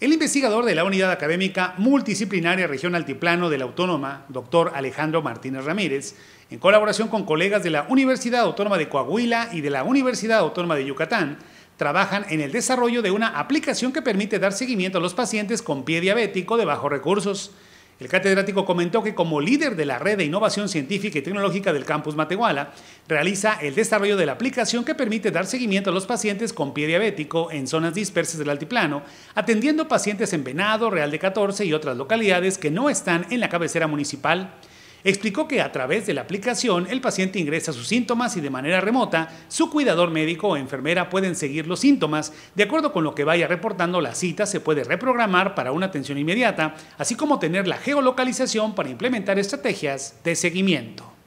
El investigador de la Unidad Académica Multidisciplinaria Región Altiplano de la Autónoma, doctor Alejandro Martínez Ramírez, en colaboración con colegas de la Universidad Autónoma de Coahuila y de la Universidad Autónoma de Yucatán, trabajan en el desarrollo de una aplicación que permite dar seguimiento a los pacientes con pie diabético de bajos recursos. El catedrático comentó que como líder de la red de innovación científica y tecnológica del campus Matehuala, realiza el desarrollo de la aplicación que permite dar seguimiento a los pacientes con pie diabético en zonas dispersas del altiplano, atendiendo pacientes en Venado, Real de 14 y otras localidades que no están en la cabecera municipal. Explicó que a través de la aplicación el paciente ingresa sus síntomas y de manera remota su cuidador médico o enfermera pueden seguir los síntomas. De acuerdo con lo que vaya reportando la cita se puede reprogramar para una atención inmediata, así como tener la geolocalización para implementar estrategias de seguimiento.